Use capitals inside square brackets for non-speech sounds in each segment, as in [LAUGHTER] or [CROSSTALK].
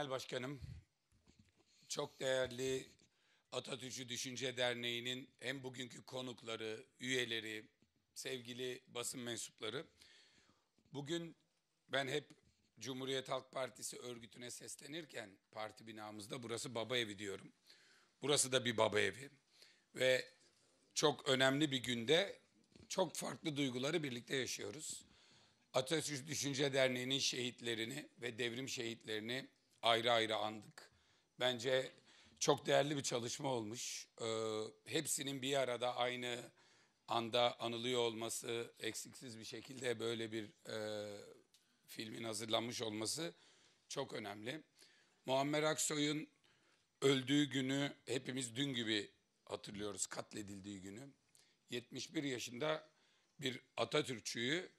Genel Başkanım, çok değerli Atatürkçü Düşünce Derneği'nin hem bugünkü konukları, üyeleri, sevgili basın mensupları. Bugün ben hep Cumhuriyet Halk Partisi örgütüne seslenirken parti binamızda burası baba evi diyorum. Burası da bir baba evi. Ve çok önemli bir günde çok farklı duyguları birlikte yaşıyoruz. Atatürk Düşünce Derneği'nin şehitlerini ve devrim şehitlerini ayrı ayrı andık. Bence çok değerli bir çalışma olmuş. Ee, hepsinin bir arada aynı anda anılıyor olması, eksiksiz bir şekilde böyle bir e, filmin hazırlanmış olması çok önemli. Muammer Aksoy'un öldüğü günü hepimiz dün gibi hatırlıyoruz, katledildiği günü. 71 yaşında bir Atatürkçüyü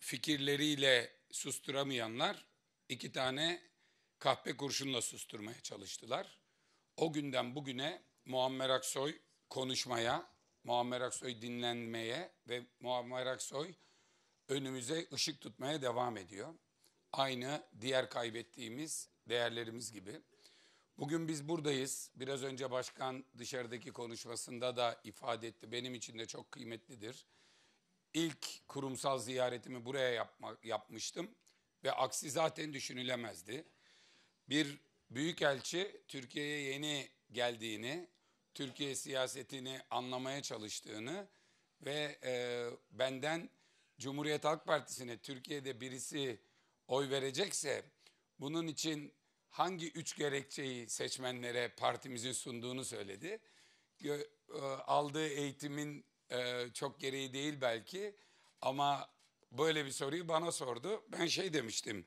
fikirleriyle susturamayanlar iki tane kahpe kurşunla susturmaya çalıştılar. O günden bugüne Muammer Aksoy konuşmaya, Muammer Aksoy dinlenmeye ve Muammer Aksoy önümüze ışık tutmaya devam ediyor. Aynı diğer kaybettiğimiz değerlerimiz gibi. Bugün biz buradayız. Biraz önce başkan dışarıdaki konuşmasında da ifade etti. Benim için de çok kıymetlidir. İlk kurumsal ziyaretimi buraya yapma, yapmıştım ve aksi zaten düşünülemezdi bir büyükelçi Türkiye'ye yeni geldiğini, Türkiye siyasetini anlamaya çalıştığını ve e, benden Cumhuriyet Halk Partisi'ne Türkiye'de birisi oy verecekse bunun için hangi üç gerekçeyi seçmenlere partimizin sunduğunu söyledi. Gö e, aldığı eğitimin e, çok gereği değil belki ama böyle bir soruyu bana sordu. Ben şey demiştim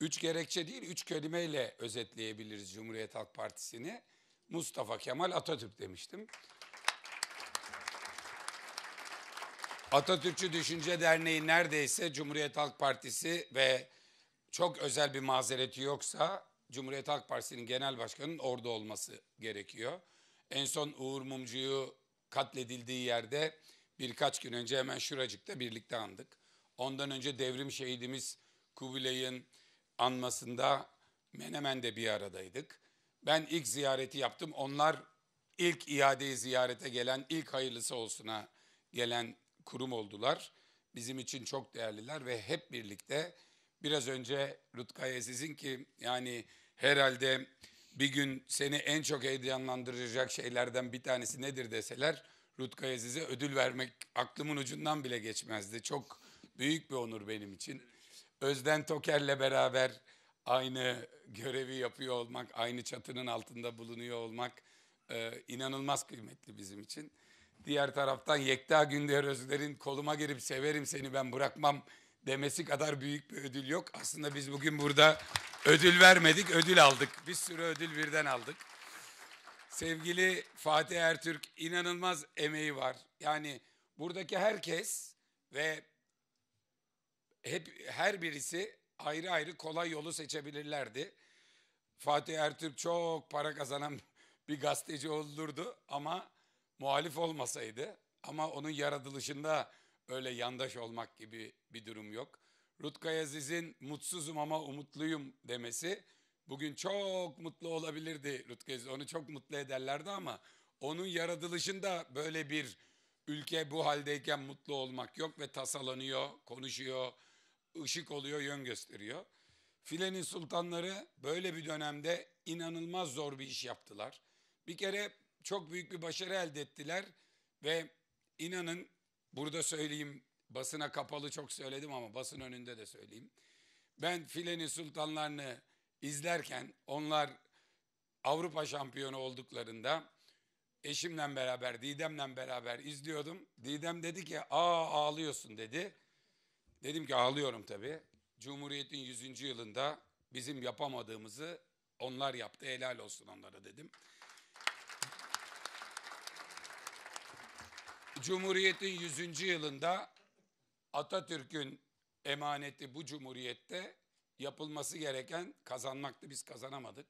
üç gerekçe değil, üç kelimeyle özetleyebiliriz Cumhuriyet Halk Partisi'ni. Mustafa Kemal Atatürk demiştim. Atatürkçü Düşünce Derneği neredeyse Cumhuriyet Halk Partisi ve çok özel bir mazereti yoksa Cumhuriyet Halk Partisi'nin genel başkanının orada olması gerekiyor. En son Uğur Mumcu'yu katledildiği yerde birkaç gün önce hemen şuracıkta birlikte andık. Ondan önce devrim şehidimiz Kubilay'ın anmasında Menemen'de bir aradaydık. Ben ilk ziyareti yaptım. Onlar ilk iadeyi ziyarete gelen, ilk hayırlısı olsuna gelen kurum oldular. Bizim için çok değerliler ve hep birlikte biraz önce Rutkaya sizin ki yani herhalde bir gün seni en çok heyecanlandıracak şeylerden bir tanesi nedir deseler Rutkaya size ödül vermek aklımın ucundan bile geçmezdi. Çok büyük bir onur benim için. Özden Toker'le beraber aynı görevi yapıyor olmak, aynı çatının altında bulunuyor olmak e, inanılmaz kıymetli bizim için. Diğer taraftan Yekta Gündeğer Özler'in koluma girip severim seni ben bırakmam demesi kadar büyük bir ödül yok. Aslında biz bugün burada ödül vermedik, ödül aldık. Bir sürü ödül birden aldık. Sevgili Fatih Ertürk inanılmaz emeği var. Yani buradaki herkes ve hep her birisi ayrı ayrı kolay yolu seçebilirlerdi. Fatih Ertürk çok para kazanan [LAUGHS] bir gazeteci olurdu ama muhalif olmasaydı ama onun yaratılışında öyle yandaş olmak gibi bir durum yok. Rutkay Aziz'in mutsuzum ama umutluyum demesi bugün çok mutlu olabilirdi Rutkay Aziz. Onu çok mutlu ederlerdi ama onun yaratılışında böyle bir ülke bu haldeyken mutlu olmak yok ve tasalanıyor, konuşuyor, ışık oluyor, yön gösteriyor. Filenin sultanları böyle bir dönemde inanılmaz zor bir iş yaptılar. Bir kere çok büyük bir başarı elde ettiler ve inanın burada söyleyeyim basına kapalı çok söyledim ama basın önünde de söyleyeyim. Ben Filenin sultanlarını izlerken onlar Avrupa şampiyonu olduklarında eşimle beraber, Didem'le beraber izliyordum. Didem dedi ki, "Aa ağlıyorsun." dedi. Dedim ki ağlıyorum tabii. Cumhuriyet'in 100. yılında bizim yapamadığımızı onlar yaptı. Helal olsun onlara dedim. Cumhuriyet'in 100. yılında Atatürk'ün emaneti bu cumhuriyette yapılması gereken kazanmaktı. Biz kazanamadık.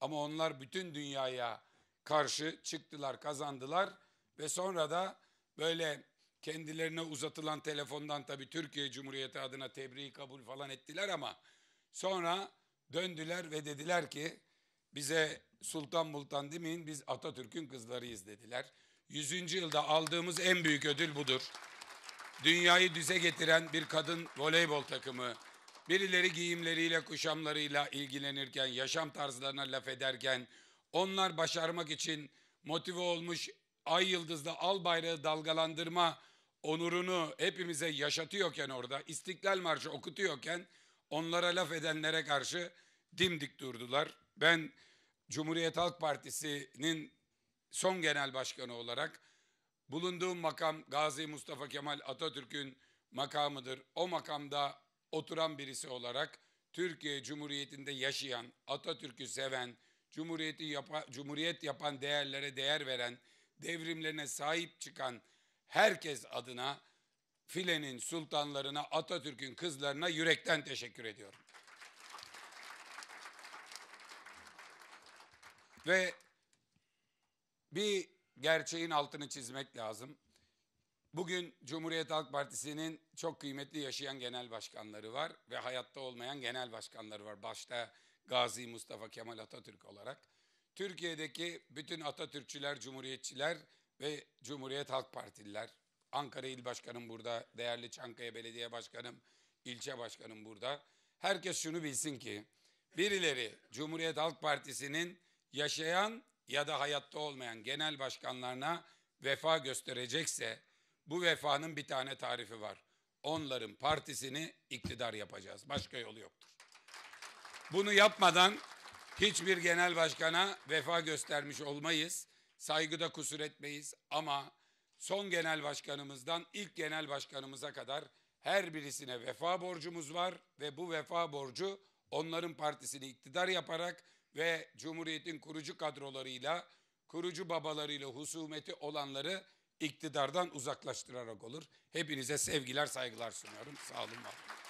Ama onlar bütün dünyaya karşı çıktılar, kazandılar ve sonra da böyle Kendilerine uzatılan telefondan tabii Türkiye Cumhuriyeti adına tebriği kabul falan ettiler ama sonra döndüler ve dediler ki bize sultan multan demeyin biz Atatürk'ün kızlarıyız dediler. 100. yılda aldığımız en büyük ödül budur. Dünyayı düze getiren bir kadın voleybol takımı. Birileri giyimleriyle, kuşamlarıyla ilgilenirken, yaşam tarzlarına laf ederken, onlar başarmak için motive olmuş ay yıldızlı al bayrağı dalgalandırma onurunu hepimize yaşatıyorken orada, İstiklal Marşı okutuyorken onlara laf edenlere karşı dimdik durdular. Ben Cumhuriyet Halk Partisi'nin son genel başkanı olarak bulunduğum makam Gazi Mustafa Kemal Atatürk'ün makamıdır. O makamda oturan birisi olarak Türkiye Cumhuriyeti'nde yaşayan, Atatürk'ü seven, Cumhuriyeti yapa, Cumhuriyet yapan değerlere değer veren, devrimlerine sahip çıkan herkes adına filenin sultanlarına, Atatürk'ün kızlarına yürekten teşekkür ediyorum. Ve bir gerçeğin altını çizmek lazım. Bugün Cumhuriyet Halk Partisi'nin çok kıymetli yaşayan genel başkanları var ve hayatta olmayan genel başkanları var. Başta Gazi Mustafa Kemal Atatürk olarak. Türkiye'deki bütün Atatürkçüler, Cumhuriyetçiler ve Cumhuriyet Halk Partililer, Ankara İl Başkanım burada, değerli Çankaya Belediye Başkanım, ilçe başkanım burada. Herkes şunu bilsin ki birileri Cumhuriyet Halk Partisi'nin yaşayan ya da hayatta olmayan genel başkanlarına vefa gösterecekse bu vefanın bir tane tarifi var. Onların partisini iktidar yapacağız. Başka yolu yoktur. Bunu yapmadan hiçbir genel başkana vefa göstermiş olmayız saygıda kusur etmeyiz ama son genel başkanımızdan ilk genel başkanımıza kadar her birisine vefa borcumuz var ve bu vefa borcu onların partisini iktidar yaparak ve Cumhuriyet'in kurucu kadrolarıyla, kurucu babalarıyla husumeti olanları iktidardan uzaklaştırarak olur. Hepinize sevgiler, saygılar sunuyorum. Sağ olun, var olun.